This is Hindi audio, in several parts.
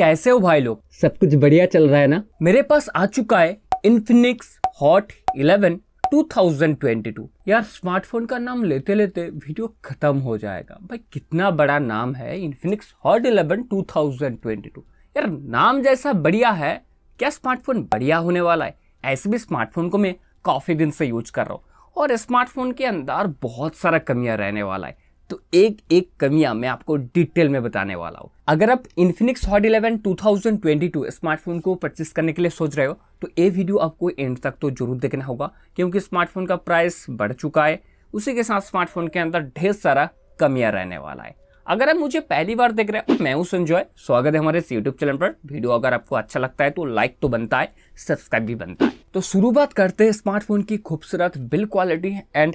कैसे हो भाई लोग सब कुछ बढ़िया चल रहा है ना मेरे पास आ चुका है इन्फिनिक्स हॉट 11 2022 यार स्मार्टफोन का नाम लेते लेते वीडियो खत्म हो जाएगा भाई कितना बड़ा नाम है इन्फिनिक्स हॉट 11 2022 यार नाम जैसा बढ़िया है क्या स्मार्टफोन बढ़िया होने वाला है ऐसे भी स्मार्टफोन को मैं काफ़ी दिन से यूज कर रहा हूँ और स्मार्टफोन के अंदर बहुत सारा कमियाँ रहने वाला है तो एक एक कमियां मैं आपको डिटेल में बताने वाला हूँ अगर आप Infinix hot eleven two smartphone को परचेस करने के लिए सोच रहे हो तो ये वीडियो आपको एंड तक तो जरूर देखना होगा क्योंकि स्मार्टफोन का प्राइस बढ़ चुका है उसी के साथ स्मार्टफोन के अंदर ढेर सारा कमियां रहने वाला है अगर आप मुझे पहली बार देख रहे हो मैं हूँ संजॉय स्वागत है हमारे इस यूट्यूब चैनल पर वीडियो अगर आपको अच्छा लगता है तो लाइक तो बनता है सब्सक्राइब भी बनता है तो बात करते हैं स्मार्टफोन की खूबसूरत बिल क्वालिटी एंड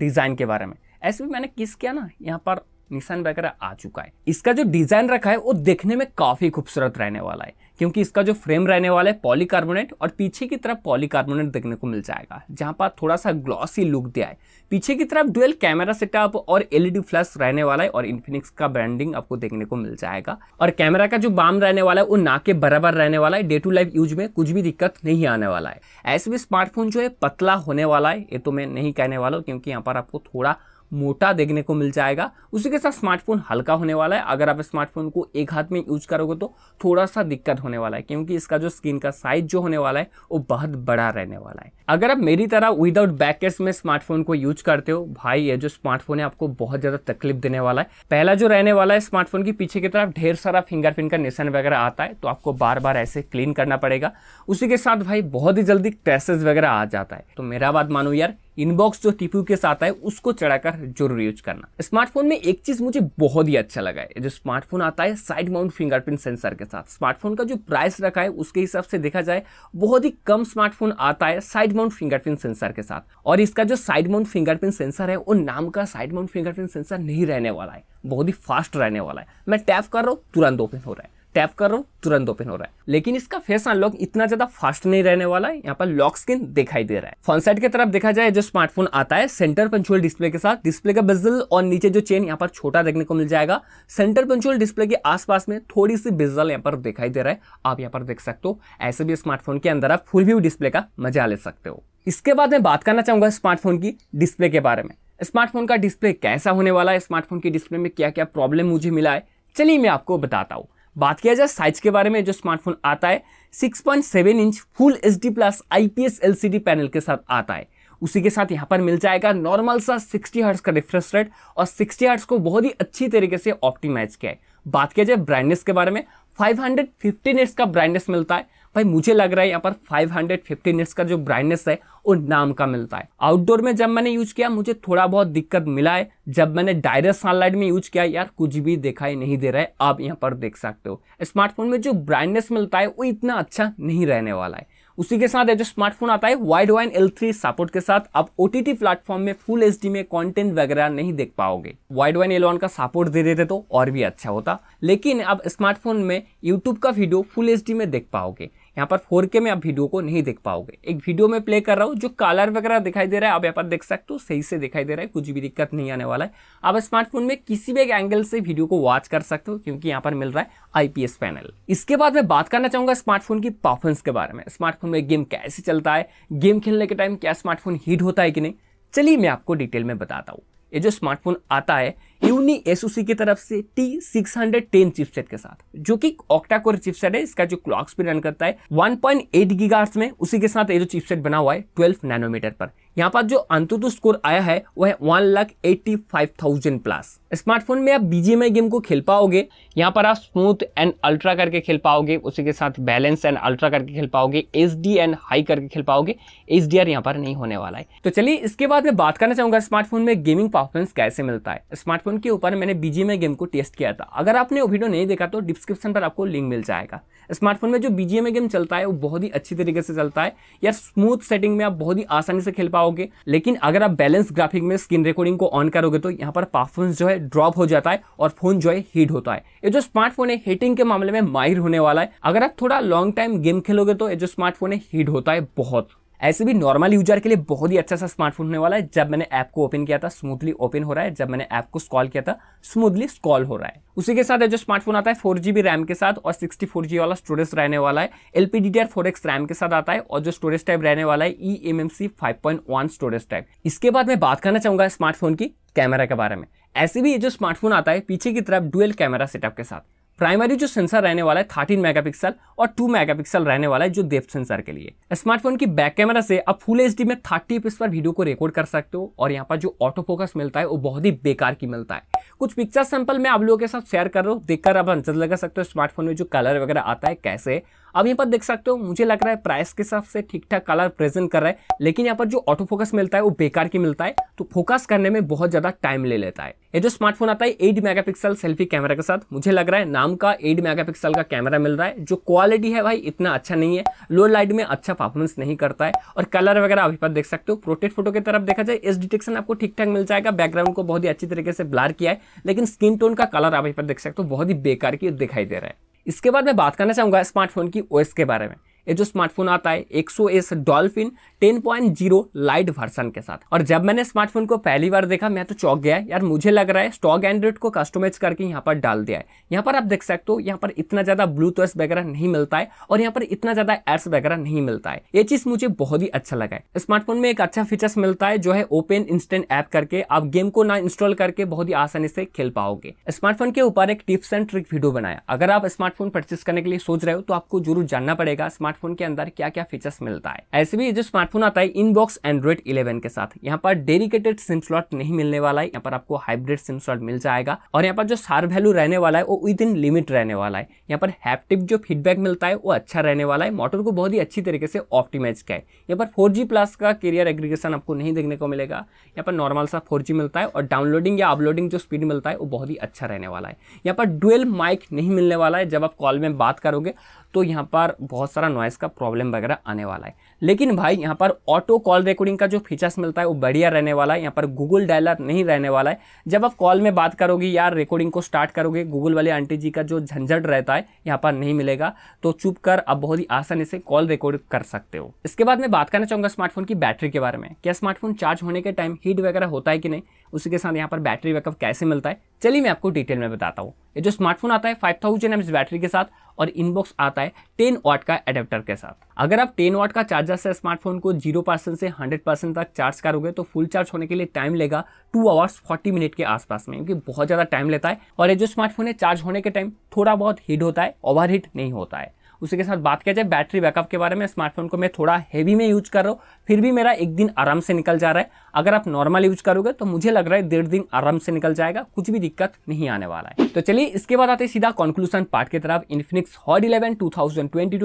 डिज़ाइन के बारे में ऐसे भी मैंने किस किया ना यहाँ पर निशान वगैरह आ चुका है इसका जो डिज़ाइन रखा है वो देखने में काफ़ी खूबसूरत रहने वाला है क्योंकि इसका जो फ्रेम रहने वाला है पॉलीकार्बोनेट और पीछे की तरफ पॉलीकार्बोनेट देखने को मिल जाएगा जहाँ पर थोड़ा सा ग्लॉसी लुक दिया है पीछे की तरफ डुअल कैमरा सेटअप और एलईडी फ्लैश रहने वाला है और इन्फिनिक्स का ब्रांडिंग आपको देखने को मिल जाएगा और कैमरा का जो बाम रहने वाला है वो ना के बराबर रहने वाला है डे टू लाइफ यूज में कुछ भी दिक्कत नहीं आने वाला है ऐसे भी स्मार्टफोन जो है पतला होने वाला है ये तो मैं नहीं कहने वाला हूँ क्योंकि यहाँ पर आपको थोड़ा मोटा देखने को मिल जाएगा उसी के साथ स्मार्टफोन हल्का होने वाला है अगर आप स्मार्टफोन को एक हाथ में यूज करोगे तो थोड़ा सा दिक्कत होने वाला है क्योंकि इसका जो स्क्रीन का साइज जो होने वाला है वो बहुत बड़ा रहने वाला है अगर आप मेरी तरह विदाउट बैक केस में स्मार्टफोन को यूज करते हो भाई ये जो स्मार्टफोन है आपको बहुत ज़्यादा तकलीफ देने वाला है पहला जो रहने वाला है स्मार्टफोन की पीछे की तरफ ढेर सारा फिंगरप्रिंट का निशान वगैरह आता है तो आपको बार बार ऐसे क्लीन करना पड़ेगा उसी के साथ भाई बहुत ही जल्दी क्रैसेज वगैरह आ जाता है तो मेरा बात मानो यार इनबॉक्स जो टिप्यू के साथ आए उसको चढ़ाकर जरूर यूज करना स्मार्टफोन में एक चीज मुझे बहुत ही अच्छा लगा है जो स्मार्टफोन आता है साइड माउंट फिंगरप्रिंट सेंसर के साथ स्मार्टफोन का जो प्राइस रखा है उसके हिसाब से देखा जाए बहुत ही कम स्मार्टफोन आता है साइड माउंट फिंगरप्रिंट सेंसर के साथ और इसका जो साइड माउंट फिंगरप्रिंट सेंसर है वो नाम का साइड माउंट फिंगरप्रिंट सेंसर नहीं रहने वाला है बहुत ही फास्ट रहने वाला है मैं टैप कर रहा हूँ तुरंत ओपन हो रहा है टैप कर रहा हूँ तुरंत ओपन हो रहा है लेकिन इसका फेस अनलॉक इतना ज्यादा फास्ट नहीं रहने वाला है यहाँ पर लॉक स्क्रीन दिखाई दे रहा है फ्रंट साइड की तरफ देखा जाए जो स्मार्टफोन आता है सेंटर पंचुअल डिस्प्ले के साथ डिस्प्ले का बेजल और नीचे जो चेन यहाँ पर छोटा देखने को मिल जाएगा सेंटर पंचुअल डिस्प्ले के आसपास में थोड़ी सी बेजल यहाँ पर दिखाई दे रहा है आप यहाँ पर देख सकते हो ऐसे भी स्मार्टफोन के अंदर आप फुल व्यू डिस्प्ले का मजा ले सकते हो इसके बाद मैं बात करना चाहूंगा स्मार्टफोन की डिस्प्ले के बारे में स्मार्टफोन का डिस्प्ले कैसा होने वाला है स्मार्टफोन की डिस्प्ले में क्या क्या प्रॉब्लम मुझे मिला है चलिए मैं आपको बताता हूँ बात किया जाए साइज के बारे में जो स्मार्टफोन आता है 6.7 inch full H D plus I P S L C D panel के साथ आता है उसी के साथ यहाँ पर मिल जाएगा नॉर्मल सा 60 हर्ट्स का रिफ्रेश रेट और 60 हर्ट्स को बहुत ही अच्छी तरीके से ऑप्टिमाइज किया है बात किया जाए ब्राइटनेस के बारे में फाइव हंड्रेड का ब्राइटनेस मिलता है भाई मुझे लग रहा है यहाँ पर 550 हंड्रेड का जो ब्राइटनेस है वो नाम का मिलता है आउटडोर में जब मैंने यूज किया मुझे थोड़ा बहुत दिक्कत मिला है जब मैंने डायरेक्ट सनलाइट में यूज किया यार कुछ भी दिखाई नहीं दे रहा है आप यहाँ पर देख सकते हो स्मार्टफोन में जो ब्राइटनेस मिलता है वो इतना अच्छा नहीं रहने वाला है उसी के साथ जो स्मार्टफोन आता है Widevine L three support के साथ आप ओ टी प्लेटफॉर्म में फुल एच में कंटेंट वगैरह नहीं देख पाओगे वाइड वाइन एल वन का सपोर्ट दे देते तो और भी अच्छा होता लेकिन अब स्मार्टफोन में यूट्यूब का वीडियो फुल एच में देख पाओगे यहाँ पर फोर में आप वीडियो को नहीं देख पाओगे एक वीडियो में प्ले कर रहा हूँ जो कलर वगैरह दिखाई दे रहा है आप यहाँ पर देख सकते हो सही से दिखाई दे रहा है कुछ भी दिक्कत नहीं आने वाला है आप स्मार्टफोन में किसी भी एंगल से वीडियो को वॉच कर सकते हो क्योंकि यहाँ पर मिल रहा है आईपीएस पैनल इसके बाद मैं बात करना चाहूँगा स्मार्टफोन की परफॉर्मेंस के बारे में स्मार्टफोन में गेम कैसे चलता है गेम खेलने के टाइम क्या स्मार्टफोन हीट होता है कि नहीं चलिए मैं आपको डिटेल में बताता हूँ ये जो स्मार्टफोन आता है यूनी एसओसी की तरफ से T six hundred ten chipset के साथ जो कि ऑक्टा कोर चिपसेट है इसका जो क्लॉक स्पीड रन करता है 1.8 पॉइंट में उसी के साथ ये जो चिपसेट बना हुआ है 12 नैनोमीटर पर यहाँ पर जो अंतुतु स्कोर आया है वह one lakh eighty five thousand plus smartphone में आप बीजीएमआई गेम को खेल पाओगे यहाँ पर आप स्मूथ एंड अल्ट्रा करके खेल पाओगे उसी के साथ बैलेंस एंड अल्ट्रा करके खेल पाओगे एच डी एंड हाई करके खेल पाओगे एच डी आर यहाँ पर नहीं होने वाला है तो चलिए इसके बाद मैं बात करना चाहूँगा स्मार्टफोन में गेमिंग परफॉर्मेंस कैसे मिलता है स्मार्टफोन के ऊपर मैंने बीजीएमआई गेम को टेस्ट किया था अगर आपने वो वीडियो नहीं देखा तो डिस्क्रिप्शन पर आपको लिंक मिल जाएगा स्मार्टफोन में जो बीजीएमआई गेम चलता है वो बहुत ही अच्छी तरीके से चलता है या स्मूथ सेटिंग में आप बहुत ही आसानी से खेल पाओगे पाओगे लेकिन अगर आप बैलेंस ग्राफिक में स्क्रीन रिकॉर्डिंग को ऑन करोगे तो यहाँ पर परफॉर्मेंस जो है ड्रॉप हो जाता है और फोन जो है हीट होता है ये जो स्मार्टफोन है हीटिंग के मामले में माहिर होने वाला है अगर आप थोड़ा लॉन्ग टाइम गेम खेलोगे तो ये जो स्मार्टफोन है हीट होता है बहुत ऐसे भी नॉर्मल यूजर के लिए बहुत ही अच्छा सा स्मार्टफोन होने वाला है जब मैंने ऐप को ओपन किया था स्मूथली ओपन हो रहा है जब मैंने ऐप को स्कॉल किया था स्मूथली स्कॉल हो रहा है उसी के साथ जो स्मार्टफोन आता है फोर जीबी रैम के साथ और सिक्सटी फोर जी वाला स्टोरेज रहने वाला है L P four X RAM के साथ आता है और जो स्टोरेज टाइप रहने वाला है E M M C five point one storage type इसके बाद मैं बात करना चाहूंगा स्मार्टफोन की कैमरा के बारे में ऐसे भी ये जो स्मार्टफोन आता है पीछे की तरफ डुअल कैमरा सेटअप के साथ प्राइमरी जो सेंसर रहने वाला है 13 मेगापिक्सल और 2 मेगापिक्सल रहने वाला है जो देव सेंसर के लिए स्मार्टफोन की बैक कैमरा से आप फुल एच में 30 पिक्स पर वीडियो को रिकॉर्ड कर सकते हो और यहाँ पर जो ऑटो फोकस मिलता है वो बहुत ही बेकार की मिलता है कुछ पिक्चर सैंपल मैं आप लोगों के साथ शेयर कर रहा हूँ देखकर आप अंदाजा लगा सकते हो स्मार्टफोन में जो कलर वगैरह आता है कैसे अब यहाँ पर देख सकते हो मुझे लग रहा है प्राइस के हिसाब से ठीक ठाक कलर प्रेजेंट कर रहा है लेकिन यहाँ पर जो ऑटो फोकस मिलता है वो बेकार की मिलता है तो फोकस करने में बहुत ज़्यादा टाइम ले लेता है ये जो स्मार्टफोन आता है एट मेगापिक्सल सेल्फी कैमरा के साथ मुझे लग रहा है नाम का एट मेगापिक्सल का कैमरा मिल रहा है जो क्वालिटी है भाई इतना अच्छा नहीं है लो लाइट में अच्छा परफॉर्मेंस नहीं करता है और कलर वगैरह अभी पर देख सकते हो प्रोटेक्ट फोटो की तरफ देखा जाए इस डिटेक्शन आपको ठीक ठाक मिल जाएगा बैकग्राउंड को बहुत ही अच्छी तरीके से ब्लार किया है लेकिन स्किन टोन का कलर आप पर देख सकते हो बहुत ही बेकार की दिखाई दे रहा है इसके बाद मैं बात करना चाहूँगा स्मार्टफोन की ओएस के बारे में ये जो स्मार्टफोन आता है XOS dolphin 10.0 lite version के साथ और जब मैंने स्मार्टफोन को पहली बार देखा मैं तो चौक गया यार मुझे लग रहा है स्टॉक एंड्रॉइड को कस्टमाइज करके यहाँ पर डाल दिया है यहाँ पर आप देख सकते हो यहाँ पर इतना ज़्यादा ब्लूटूथ वगैरह नहीं मिलता है और यहाँ पर इतना ज़्यादा एड्स वगैरह नहीं मिलता है ये चीज़ मुझे बहुत ही अच्छा लगा है स्मार्टफोन में एक अच्छा फीचर्स मिलता है जो है ओपन इंस्टेंट ऐप करके आप गेम को ना इंस्टॉल करके बहुत ही आसानी से खेल पाओगे स्मार्टफोन के ऊपर एक टिप्स एंड ट्रिक वीडियो बनाया अगर आप स्मार्टफोन परचेस करने के लिए सोच रहे हो तो आपको जरूर जानना पड़ेगा स्मार्ट स्मार्टफोन के अंदर क्या क्या फीचर्स मिलता है ऐसे भी जो स्मार्टफोन आता है इनबॉक्स एंड्रॉइड इलेवन के साथ यहाँ पर डेडिकेटेड सिम स्लॉट नहीं मिलने वाला है यहाँ पर आपको हाइब्रिड सिम स्लॉट मिल जाएगा और यहाँ पर जो सार वैल्यू रहने वाला है वो विद इन लिमिट रहने वाला है यहाँ पर हैप्टिप जो फीडबैक मिलता है वो अच्छा रहने वाला है मोटर को बहुत ही अच्छी तरीके से ऑप्टिमाइज किया है यहाँ पर फोर प्लस का कैरियर एग्रीगेशन आपको नहीं देखने को मिलेगा यहाँ पर नॉर्मल सा फोर मिलता है और डाउनलोडिंग या अपलोडिंग जो स्पीड मिलता है वो बहुत ही अच्छा रहने वाला है यहाँ पर डुएल माइक नहीं मिलने वाला है जब आप कॉल में बात करोगे तो यहाँ पर बहुत सारा नॉइज़ का प्रॉब्लम वगैरह आने वाला है लेकिन भाई यहाँ पर ऑटो कॉल रिकॉर्डिंग का जो फीचर्स मिलता है वो बढ़िया रहने वाला है यहाँ पर गूगल डायलर नहीं रहने वाला है जब आप कॉल में बात करोगे या रिकॉर्डिंग को स्टार्ट करोगे गूगल वाले आंटी जी का जो झंझट रहता है यहाँ पर नहीं मिलेगा तो चुप कर आप बहुत ही आसानी से कॉल रिकॉर्ड कर सकते हो इसके बाद मैं बात करना चाहूँगा स्मार्टफोन की बैटरी के बारे में क्या स्मार्टफोन चार्ज होने के टाइम हीट वगैरह होता है कि नहीं उसी के साथ यहाँ पर बैटरी बैकअप कैसे मिलता है चलिए मैं आपको डिटेल में बताता हूँ ये जो स्मार्टफोन आता है 5000 थाउजेंड बैटरी के साथ और इनबॉक्स आता है 10 वाट का एडेप्टर के साथ अगर आप 10 वाट का चार्ज वजह से स्मार्टफोन को जीरो परसेंट से हंड्रेड परसेंट तक चार्ज करोगे तो फुल चार्ज होने के लिए टाइम लेगा टू आवर्स फोर्टी मिनट के आसपास में क्योंकि बहुत ज़्यादा टाइम लेता है और ये जो स्मार्टफोन है चार्ज होने के टाइम थोड़ा बहुत हीट होता है ओवर हीट नहीं होता है उसी के साथ बात किया जाए बैटरी बैकअप के बारे में स्मार्टफोन को मैं थोड़ा हैवी में यूज कर रहा हूँ फिर भी मेरा एक दिन आराम से निकल जा रहा है अगर आप नॉर्मल यूज करोगे तो मुझे लग रहा है डेढ़ दिन आराम से निकल जाएगा कुछ भी दिक्कत नहीं आने वाला है तो चलिए इसके बाद आते सीधा कंक्लूजन पार्ट की तरफ Infinix hot eleven two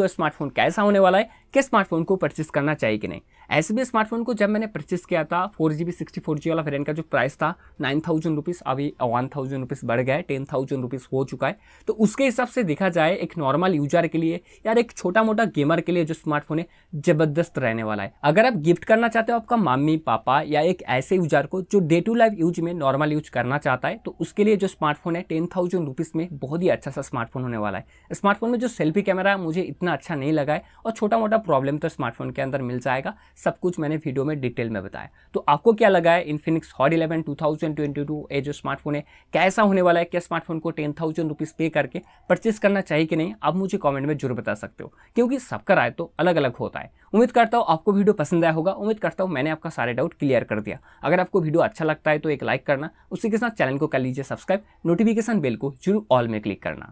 smartphone कैसा होने वाला है कि स्मार्टफोन को परचेस करना चाहिए कि नहीं ऐसे भी स्मार्टफोन को जब मैंने परचेस किया था four G B sixty four G वाला वेरियंट का जो प्राइस था नाइन थाउजेंड रुपीज़ अभी वन थाउजेंड रुपीज़ बढ़ गया है टेन थाउजेंड रुपीज़ हो चुका है तो उसके हिसाब से देखा जाए एक नॉर्मल यूजर के लिए यार एक छोटा मोटा गेमर के लिए जो स्मार्टफोन है ज़बरदस्त रहने वाला है अगर आप गिफ्ट करना चाहते हो आपका मम्मी पापा या एक ऐसे यूजर को जो डे टू लाइफ यूज में नॉर्मल यूज करना चाहता है तो उसके लिए जो स्मार्टफोन है टेन थाउजेंड रुपीज़ में बहुत ही अच्छा सा स्मार्टफोन होने वाला है स्मार्टफोन में जो सेल्फी कैमरा है मुझे इतना अच्छा नहीं लगा है और छोटा मोटा प्रॉब्लम तो स्मार्टफोन के अंदर मिल जाएगा सब कुछ मैंने वीडियो में डिटेल में बताया तो आपको क्या लगा है Infinix hot eleven two thousand twenty two A जो स्मार्टफोन है कैसा होने वाला है क्या स्मार्टफोन को टेन थाउजेंड रुपीज़ पे करके परचेस करना चाहिए कि नहीं आप मुझे कॉमेंट में जरूर बता सकते हो क्योंकि सबका राय तो अलग अलग होता है उम्मीद करता हूँ आपको वीडियो पसंद आया होगा उम्मीद करता हूँ मैंने आपका सारे डाउट क्लियर कर दिया अगर आपको वीडियो अच्छा लगता है तो एक लाइक करना उसी के साथ चैनल को कर लीजिए सब्सक्राइब नोटिफिकेशन बेल को जरूर ऑल में क्लिक करना